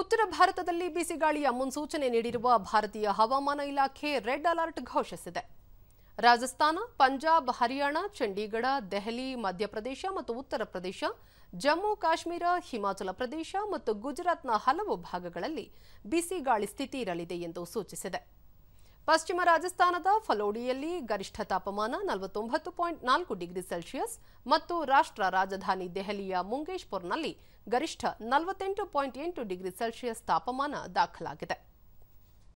ಉತ್ತರ ಭಾರತದಲ್ಲಿ ಬಿಸಿಗಾಳಿಯ ಮುನ್ಸೂಚನೆ ನೀಡಿರುವ ಭಾರತೀಯ ಹವಾಮಾನ ಇಲಾಖೆ ರೆಡ್ ಅಲರ್ಟ್ ಘೋಷಿಸಿದೆ ರಾಜಸ್ಥಾನ ಪಂಜಾಬ್ ಹರಿಯಾಣ ಚಂಡೀಗಢ ದೆಹಲಿ ಮಧ್ಯಪ್ರದೇಶ ಮತ್ತು ಉತ್ತರ ಪ್ರದೇಶ ಜಮ್ಮು ಕಾಶ್ಮೀರ ಹಿಮಾಚಲ ಪ್ರದೇಶ ಮತ್ತು ಗುಜರಾತ್ನ ಹಲವು ಭಾಗಗಳಲ್ಲಿ ಬಿಸಿಗಾಳಿ ಸ್ಥಿತಿ ಇರಲಿದೆ ಎಂದು ಸೂಚಿಸಿದೆ ಪಶ್ಚಿಮ ರಾಜಸ್ಥಾನದ ಫಲೋಡಿಯಲ್ಲಿ ಗರಿಷ್ಠ ತಾಪಮಾನ ನಲವತ್ತೊಂಬತ್ತು ಪಾಯಿಂಟ್ ನಾಲ್ಕು ಡಿಗ್ರಿ ಸೆಲ್ಸಿಯಸ್ ಮತ್ತು ರಾಷ್ಟ್ರ ರಾಜಧಾನಿ ದೆಹಲಿಯ ಮುಂಗೇಶ್ಪುರ್ನಲ್ಲಿ ಗರಿಷ್ಠ ನಲವತ್ತೆಂಟು ಪಾಯಿಂಟ್ ಎಂಟು ಡಿಗ್ರಿ ಸೆಲ್ಸಿಯಸ್ ತಾಪಮಾನ ದಾಖಲಾಗಿದೆ